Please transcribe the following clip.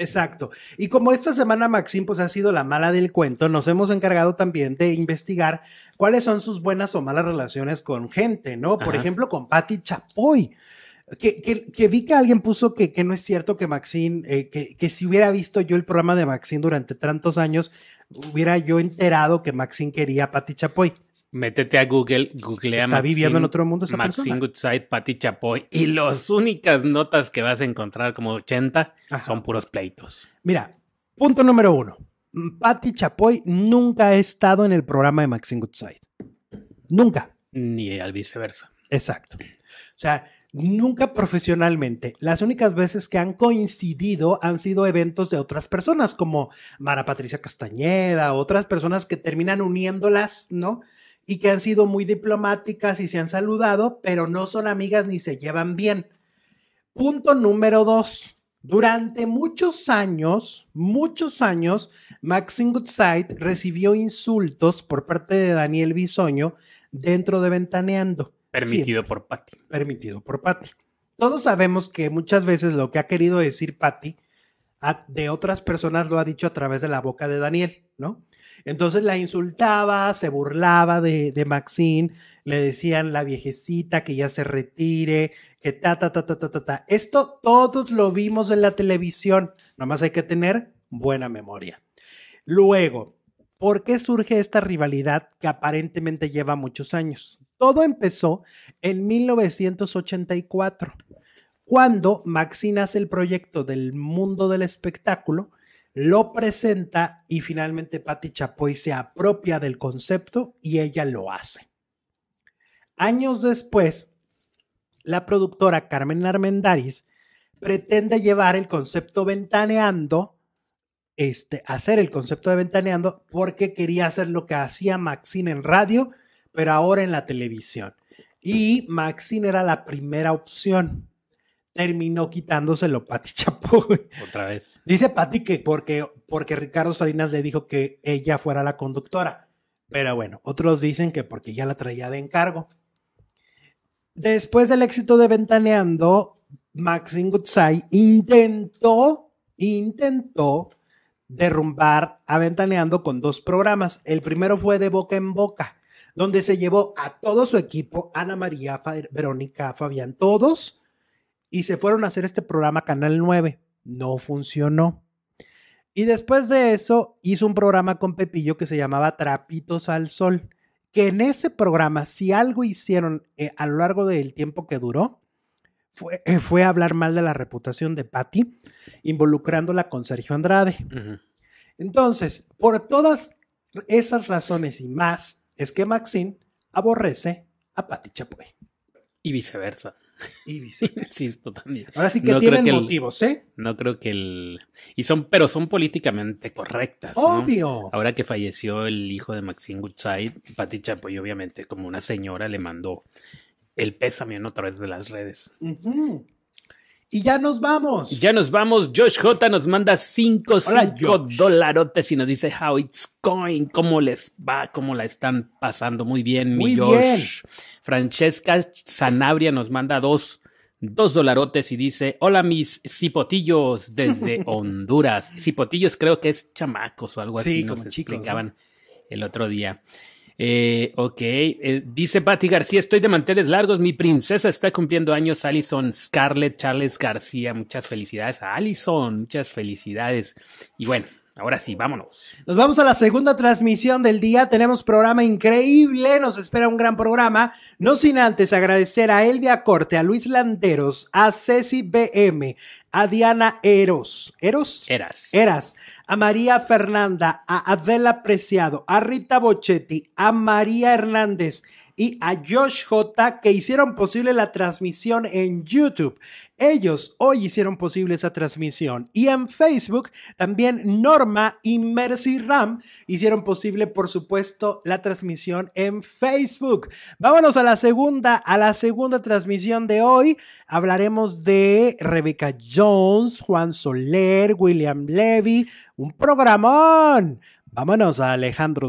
Exacto. Y como esta semana Maxine pues ha sido la mala del cuento, nos hemos encargado también de investigar cuáles son sus buenas o malas relaciones con gente, ¿no? Por ejemplo, con Patti Chapoy. Que, que, vi que alguien puso que, que no es cierto que Maxine, eh, que, que, si hubiera visto yo el programa de Maxine durante tantos años, hubiera yo enterado que Maxine quería a Pati Chapoy. Métete a Google, googlea ¿Está viviendo en otro mundo Goodside, Patty Chapoy, y las únicas notas que vas a encontrar, como 80, son puros pleitos. Mira, punto número uno. Patty Chapoy nunca ha estado en el programa de Maxine Goodside. Nunca. Ni al viceversa. Exacto. O sea, nunca profesionalmente. Las únicas veces que han coincidido han sido eventos de otras personas, como Mara Patricia Castañeda, otras personas que terminan uniéndolas, ¿no? y que han sido muy diplomáticas y se han saludado, pero no son amigas ni se llevan bien. Punto número dos. Durante muchos años, muchos años, Maxine Goodside recibió insultos por parte de Daniel Bisoño dentro de Ventaneando. Permitido por Patty. Permitido por Patty. Todos sabemos que muchas veces lo que ha querido decir Patty de otras personas lo ha dicho a través de la boca de Daniel, ¿no? Entonces la insultaba, se burlaba de, Maxine, le decían la viejecita que ya se retire, que ta, ta, ta, ta, ta, ta, ta. Esto todos lo vimos en la televisión, nomás hay que tener buena memoria. Luego, ¿por qué surge esta rivalidad que aparentemente lleva muchos años? Todo empezó en 1984, cuando Maxine hace el proyecto del mundo del espectáculo lo presenta y finalmente Patti Chapoy se apropia del concepto y ella lo hace. Años después, la productora Carmen Armendariz pretende llevar el concepto ventaneando, este, hacer el concepto de ventaneando, porque quería hacer lo que hacía Maxine en radio, pero ahora en la televisión. Y Maxine era la primera opción terminó quitándoselo Pati Chapo. Otra vez. Dice Patti que porque, porque Ricardo Salinas le dijo que ella fuera la conductora. Pero bueno, otros dicen que porque ya la traía de encargo. Después del éxito de Ventaneando, Maxine Goodsay intentó, intentó derrumbar a Ventaneando con dos programas. El primero fue de boca en boca, donde se llevó a todo su equipo, Ana María, Verónica, Fabián, todos y se fueron a hacer este programa Canal 9. No funcionó. Y después de eso hizo un programa con Pepillo que se llamaba Trapitos al Sol, que en ese programa, si algo hicieron eh, a lo largo del tiempo que duró, fue, eh, hablar mal de la reputación de Patty, involucrándola con Sergio Andrade. Entonces, por todas esas razones y más, es que Maxine aborrece a Patty Chapoy. Y viceversa. Y también. Ahora sí que tienen motivos, ¿eh? No creo que el. Y son, pero son políticamente correctas. Obvio. Ahora que falleció el hijo de Maxine Goodside, Pati Chapoy, obviamente, como una señora, le mandó el pésame A través de las redes. Y ya nos vamos. Ya nos vamos. Josh J nos manda 5 dolarotes y nos dice how it's going, cómo les va, cómo la están pasando. Muy bien, Muy mi Josh. Bien. Francesca Sanabria nos manda dos, dos dolarotes y dice, hola mis cipotillos desde Honduras. cipotillos creo que es chamacos o algo así. sí, como chicos, el otro día. Eh, ok, eh, dice Patti García, estoy de manteles largos, mi princesa está cumpliendo años, Allison Scarlett Charles García, muchas felicidades a Allison, muchas felicidades. Y bueno, Ahora sí, vámonos. Nos vamos a la segunda transmisión del día. Tenemos programa increíble, nos espera un gran programa. No sin antes agradecer a Elvia Corte, a Luis Landeros, a Ceci BM, a Diana Eros. ¿Eros? Eras. Eras. A María Fernanda, a Adela Preciado, a Rita Bochetti, a María Hernández, y a Josh J que hicieron posible la transmisión en YouTube. Ellos hoy hicieron posible esa transmisión. Y en Facebook también Norma y Mercy Ram hicieron posible, por supuesto, la transmisión en Facebook. Vámonos a la segunda, a la segunda transmisión de hoy. Hablaremos de Rebecca Jones, Juan Soler, William Levy, un programón. Vámonos a Alejandro